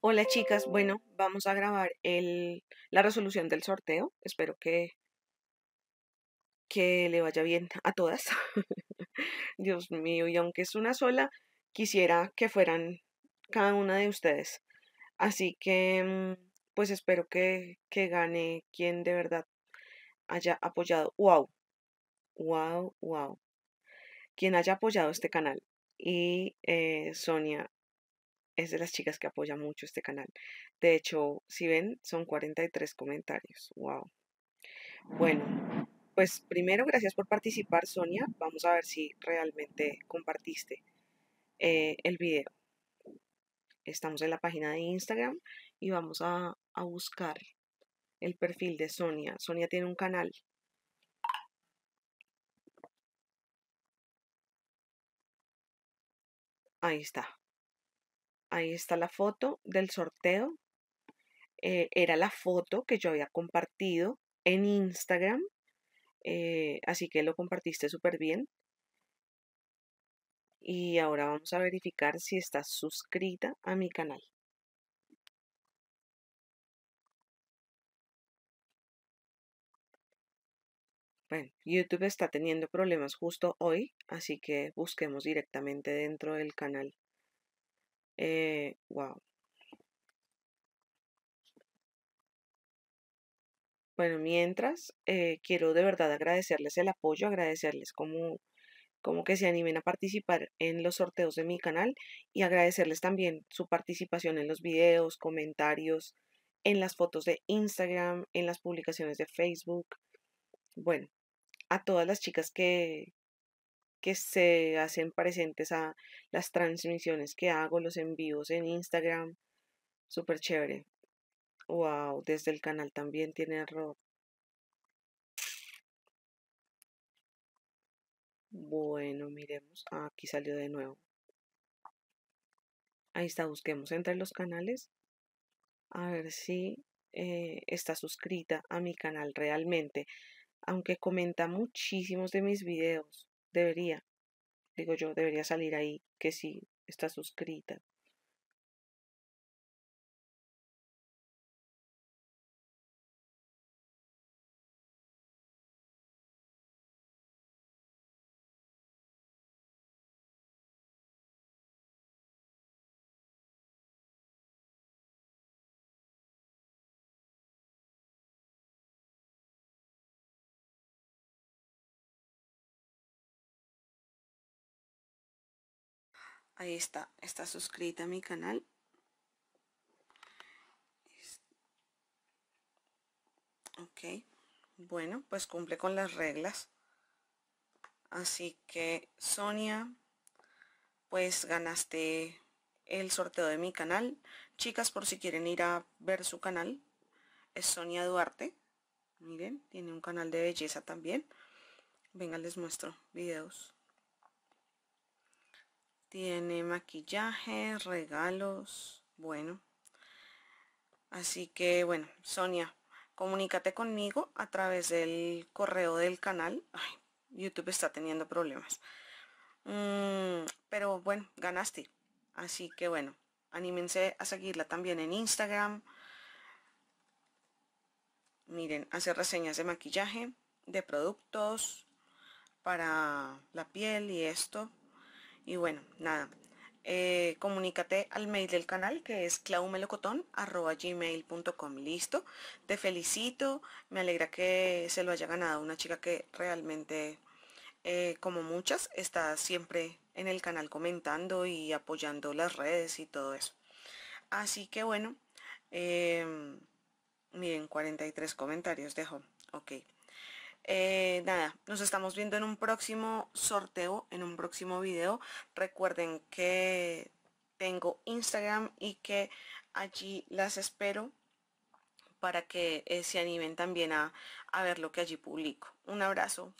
Hola chicas, bueno, vamos a grabar la resolución del sorteo. Espero que, que le vaya bien a todas. Dios mío, y aunque es una sola, quisiera que fueran cada una de ustedes. Así que, mm, pues espero que, que gane quien de verdad haya apoyado. ¡Wow! ¡Wow! ¡Wow! Quien haya apoyado este canal. Y eh, Sonia es de las chicas que apoya mucho este canal. De hecho, si ven, son 43 comentarios. ¡Wow! Bueno, pues primero, gracias por participar, Sonia. Vamos a ver si realmente compartiste eh, el video. Estamos en la página de Instagram y vamos a, a buscar el perfil de Sonia. Sonia tiene un canal Ahí está. Ahí está la foto del sorteo. Eh, era la foto que yo había compartido en Instagram. Eh, así que lo compartiste súper bien. Y ahora vamos a verificar si estás suscrita a mi canal. Bueno, YouTube está teniendo problemas justo hoy, así que busquemos directamente dentro del canal wow. Eh, bueno, mientras, eh, quiero de verdad agradecerles el apoyo, agradecerles como, como que se animen a participar en los sorteos de mi canal y agradecerles también su participación en los videos, comentarios, en las fotos de Instagram, en las publicaciones de Facebook. Bueno, a todas las chicas que, que se hacen presentes a las transmisiones que hago, los envíos en Instagram. Súper chévere. Wow, desde el canal también tiene error. Bueno, miremos. Ah, aquí salió de nuevo. Ahí está, busquemos entre los canales. A ver si eh, está suscrita a mi canal realmente. Aunque comenta muchísimos de mis videos debería, digo yo, debería salir ahí que sí está suscrita Ahí está, está suscrita a mi canal. Ok, bueno, pues cumple con las reglas. Así que Sonia, pues ganaste el sorteo de mi canal. Chicas, por si quieren ir a ver su canal, es Sonia Duarte. Miren, tiene un canal de belleza también. Venga, les muestro videos tiene maquillaje, regalos, bueno. Así que bueno, Sonia, comunícate conmigo a través del correo del canal. Ay, YouTube está teniendo problemas. Mm, pero bueno, ganaste. Así que bueno, anímense a seguirla también en Instagram. Miren, hace reseñas de maquillaje, de productos para la piel y esto. Y bueno, nada, eh, comunícate al mail del canal que es claumelocotón.gmail.com Listo, te felicito, me alegra que se lo haya ganado una chica que realmente, eh, como muchas, está siempre en el canal comentando y apoyando las redes y todo eso. Así que bueno, em, miren, 43 comentarios dejo, ok. Eh, nada, nos estamos viendo en un próximo sorteo, en un próximo video. Recuerden que tengo Instagram y que allí las espero para que eh, se animen también a, a ver lo que allí publico. Un abrazo.